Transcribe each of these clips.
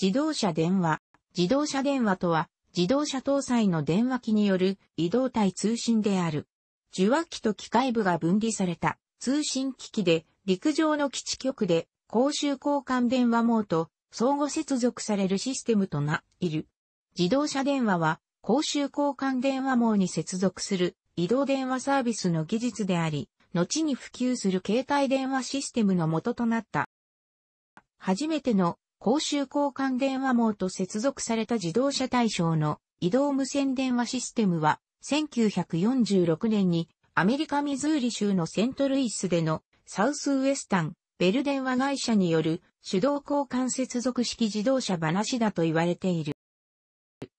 自動車電話。自動車電話とは、自動車搭載の電話機による移動体通信である。受話器と機械部が分離された通信機器で、陸上の基地局で公衆交換電話網と相互接続されるシステムとな、いる。自動車電話は、公衆交換電話網に接続する移動電話サービスの技術であり、後に普及する携帯電話システムの元となった。初めての公衆交換電話網と接続された自動車対象の移動無線電話システムは、1946年にアメリカミズーリ州のセントルイスでのサウスウエスタン、ベル電話会社による手動交換接続式自動車話だと言われている。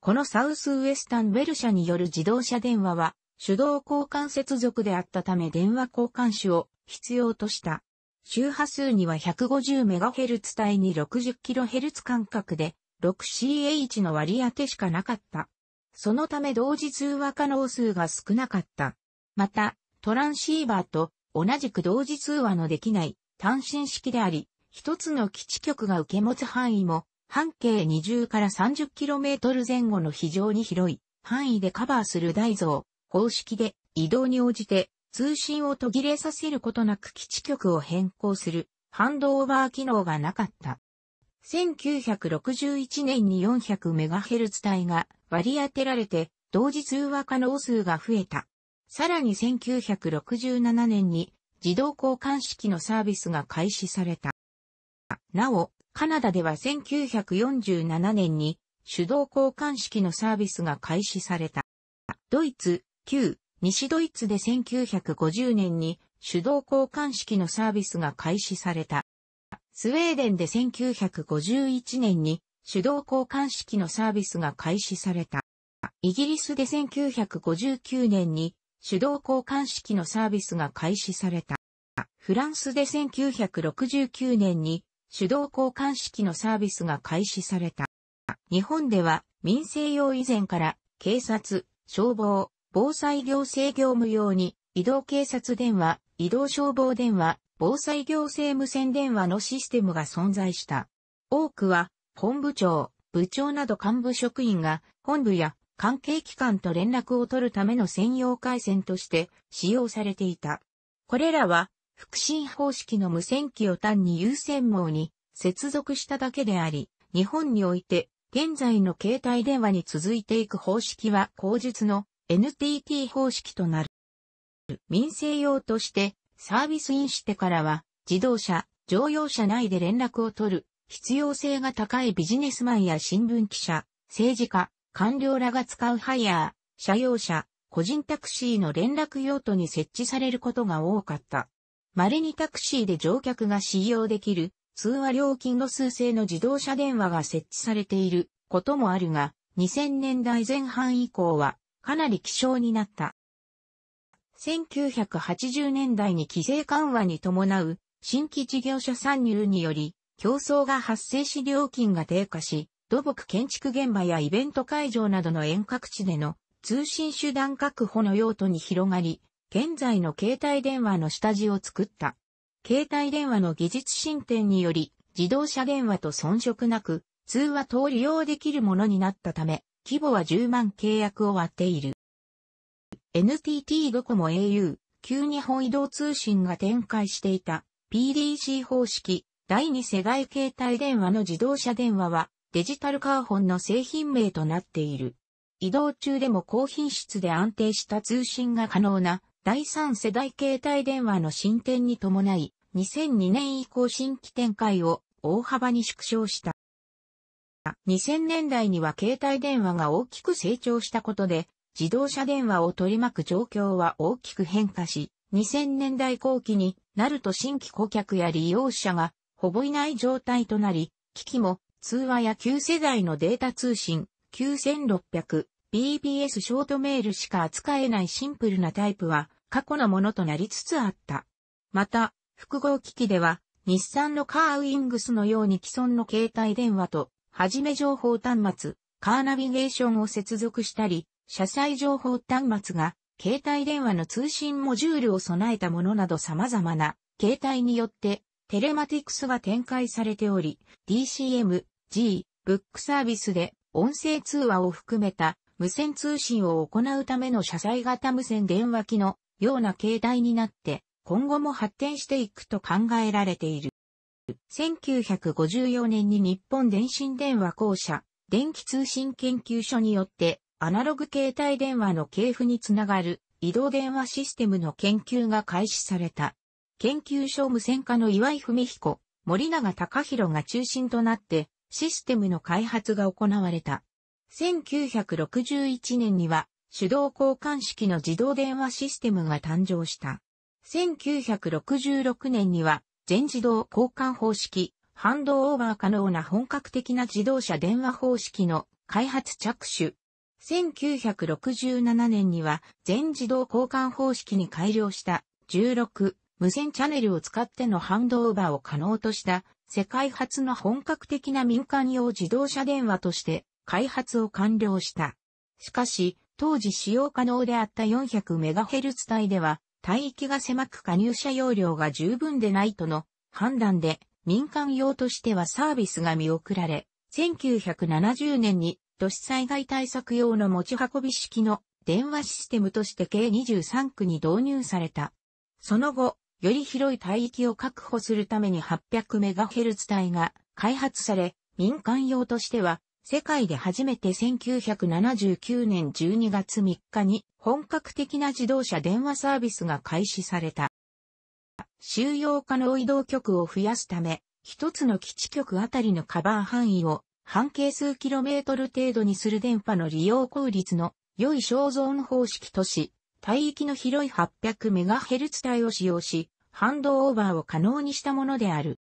このサウスウエスタンベル社による自動車電話は手動交換接続であったため電話交換手を必要とした。周波数には 150MHz 帯に 60kHz 間隔で 6CH の割り当てしかなかった。そのため同時通話可能数が少なかった。また、トランシーバーと同じく同時通話のできない単身式であり、一つの基地局が受け持つ範囲も半径20から 30km 前後の非常に広い範囲でカバーする大像方式で移動に応じて通信を途切れさせることなく基地局を変更するハンドオーバー機能がなかった。1961年に 400MHz 帯が割り当てられて同時通話可能数が増えた。さらに1967年に自動交換式のサービスが開始された。なお、カナダでは1947年に手動交換式のサービスが開始された。ドイツ、旧西ドイツで1950年に手動交換式のサービスが開始された。スウェーデンで1951年に手動交換式のサービスが開始された。イギリスで1959年に手動交換式のサービスが開始された。フランスで1969年に手動交換式のサービスが開始された。日本では民生用以前から警察、消防、防災行政業務用に、移動警察電話、移動消防電話、防災行政無線電話のシステムが存在した。多くは、本部長、部長など幹部職員が、本部や関係機関と連絡を取るための専用回線として使用されていた。これらは、副神方式の無線機を単に有線網に接続しただけであり、日本において現在の携帯電話に続いていく方式は口述の NTT 方式となる。民生用としてサービスインしてからは自動車、乗用車内で連絡を取る必要性が高いビジネスマンや新聞記者、政治家、官僚らが使うハイヤー、車用車、個人タクシーの連絡用途に設置されることが多かった。稀にタクシーで乗客が使用できる通話料金の数制の自動車電話が設置されていることもあるが、2000年代前半以降はかなり希少になった。1980年代に規制緩和に伴う新規事業者参入により競争が発生し料金が低下し、土木建築現場やイベント会場などの遠隔地での通信手段確保の用途に広がり、現在の携帯電話の下地を作った。携帯電話の技術進展により自動車電話と遜色なく通話等利用できるものになったため、規模は10万契約を割っている。NTT ドコモ au、旧日本移動通信が展開していた PDC 方式第2世代携帯電話の自動車電話はデジタルカーホンの製品名となっている。移動中でも高品質で安定した通信が可能な第3世代携帯電話の進展に伴い2002年以降新規展開を大幅に縮小した。2000年代には携帯電話が大きく成長したことで、自動車電話を取り巻く状況は大きく変化し、2000年代後期になると新規顧客や利用者がほぼいない状態となり、機器も通話や旧世代のデータ通信、9600、BBS ショートメールしか扱えないシンプルなタイプは過去のものとなりつつあった。また、複合機器では、日産のカーウィングスのように既存の携帯電話とはじめ情報端末、カーナビゲーションを接続したり、車載情報端末が、携帯電話の通信モジュールを備えたものなど様々な、携帯によって、テレマティクスが展開されており、DCM、G、ブックサービスで、音声通話を含めた、無線通信を行うための車載型無線電話機のような形態になって、今後も発展していくと考えられている。1954年に日本電信電話公社、電気通信研究所によって、アナログ携帯電話の系譜につながる移動電話システムの研究が開始された。研究所無線化の岩井文彦、森永隆弘が中心となってシステムの開発が行われた。1961年には手動交換式の自動電話システムが誕生した。1966年には全自動交換方式、ハンドオーバー可能な本格的な自動車電話方式の開発着手。1967年には全自動交換方式に改良した16無線チャネルを使ってのハンドオーバーを可能とした世界初の本格的な民間用自動車電話として開発を完了した。しかし、当時使用可能であった 400MHz 帯では帯域が狭く加入者容量が十分でないとの判断で民間用としてはサービスが見送られ、1970年に都市災害対策用の持ち運び式の電話システムとして計23区に導入された。その後、より広い帯域を確保するために 800MHz 帯が開発され、民間用としては世界で初めて1979年12月3日に本格的な自動車電話サービスが開始された。収容可能移動局を増やすため、一つの基地局あたりのカバー範囲を半径数キロメートル程度にする電波の利用効率の良い小ゾーン方式とし、帯域の広い 800MHz 帯を使用し、ハンドオーバーを可能にしたものである。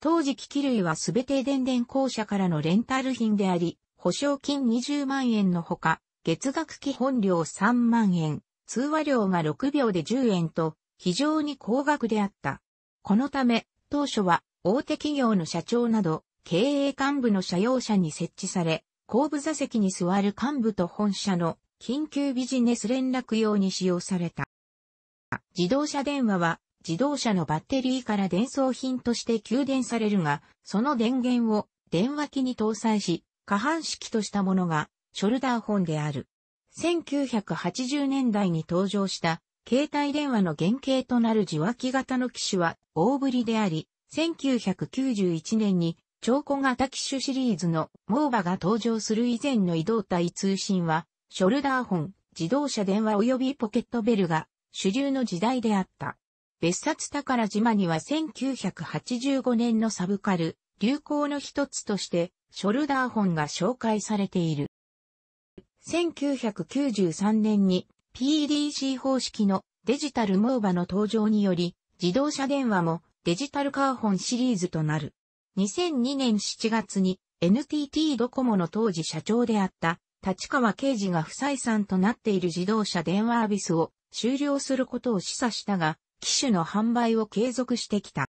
当時機器類はすべて電電公社からのレンタル品であり、保証金20万円のほか、月額基本料3万円、通話料が6秒で10円と、非常に高額であった。このため、当初は大手企業の社長など、経営幹部の社用車に設置され、後部座席に座る幹部と本社の緊急ビジネス連絡用に使用された。自動車電話は自動車のバッテリーから伝送品として給電されるが、その電源を電話機に搭載し、可搬式としたものがショルダーホンである。1980年代に登場した携帯電話の原型となる受話器型の機種は大ぶりであり、1991年に超小型機種シリーズのモーバが登場する以前の移動体通信は、ショルダーホン、自動車電話及びポケットベルが主流の時代であった。別冊宝島には1985年のサブカル、流行の一つとして、ショルダーホンが紹介されている。1993年に PDC 方式のデジタルモーバの登場により、自動車電話もデジタルカーホンシリーズとなる。2002年7月に NTT ドコモの当時社長であった立川刑事が不採算となっている自動車電話アビスを終了することを示唆したが、機種の販売を継続してきた。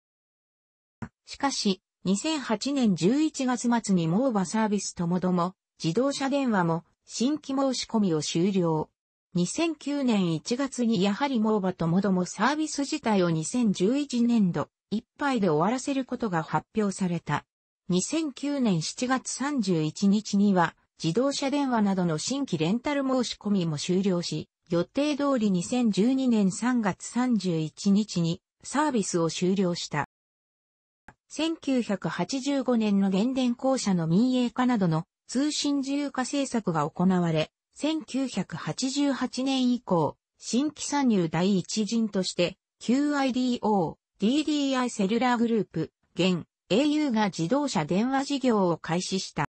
しかし、2008年11月末にモーバサービスともども、自動車電話も新規申し込みを終了。2009年1月にやはりモーバともどもサービス自体を2011年度いっぱいで終わらせることが発表された。2009年7月31日には自動車電話などの新規レンタル申し込みも終了し、予定通り2012年3月31日にサービスを終了した。1985年の原電公社の民営化などの通信自由化政策が行われ、1988年以降、新規参入第一陣として、QIDO、DDI セルラーグループ、現 au が自動車電話事業を開始した。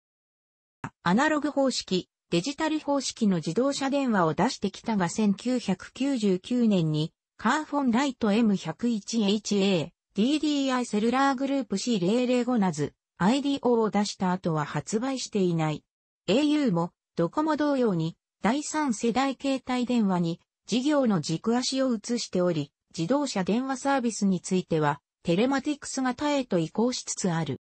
アナログ方式、デジタル方式の自動車電話を出してきたが1999年に、カーフォンライト M101HA、DDI セルラーグループ C005 ナズ、IDO を出した後は発売していない。au もドコモ同様に第3世代携帯電話に事業の軸足を移しており、自動車電話サービスについてはテレマティクス型へと移行しつつある。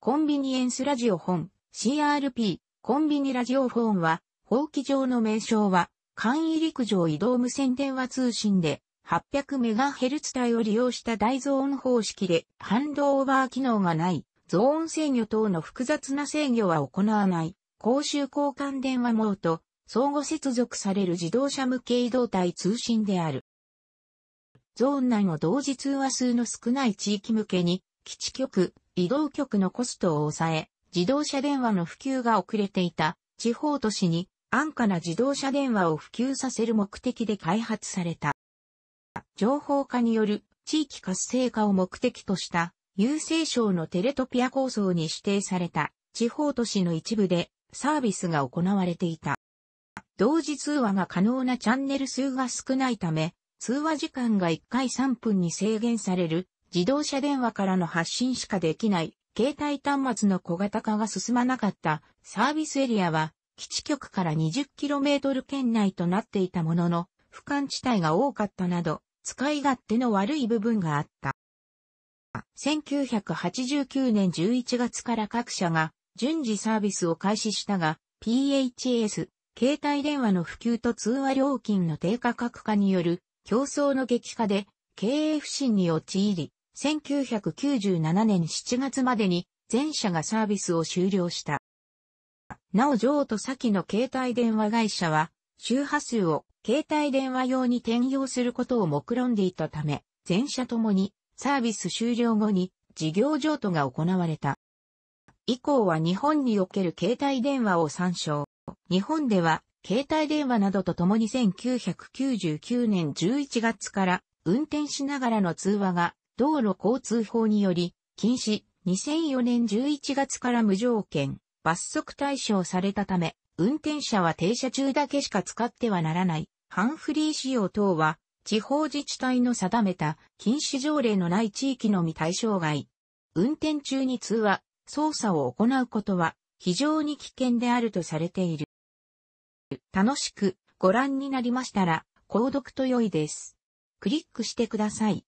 コンビニエンスラジオ本 CRP コンビニラジオフォンは法規上の名称は簡易陸上移動無線電話通信で 800MHz 帯を利用した大ゾーン方式でハンドオーバー機能がないゾーン制御等の複雑な制御は行わない、公衆交換電話網と相互接続される自動車向け移動体通信である。ゾーン内の同時通話数の少ない地域向けに、基地局、移動局のコストを抑え、自動車電話の普及が遅れていた地方都市に安価な自動車電話を普及させる目的で開発された。情報化による地域活性化を目的とした郵政省のテレトピア構想に指定された地方都市の一部でサービスが行われていた。同時通話が可能なチャンネル数が少ないため、通話時間が1回3分に制限される自動車電話からの発信しかできない携帯端末の小型化が進まなかったサービスエリアは基地局から 20km 圏内となっていたものの、俯瞰地帯が多かったなど、使い勝手の悪い部分があった。1989年11月から各社が順次サービスを開始したが、PHS、携帯電話の普及と通話料金の低価格化による競争の激化で経営不振に陥り、1997年7月までに全社がサービスを終了した。なお上と先の携帯電話会社は周波数を携帯電話用に転用することを目論んでいたため、全社ともにサービス終了後に事業譲渡が行われた。以降は日本における携帯電話を参照。日本では携帯電話などとともに1999年11月から運転しながらの通話が道路交通法により禁止2004年11月から無条件罰則対象されたため運転者は停車中だけしか使ってはならないハンフリー仕様等は地方自治体の定めた禁止条例のない地域のみ対象外。運転中に通話、操作を行うことは非常に危険であるとされている。楽しくご覧になりましたら、購読と良いです。クリックしてください。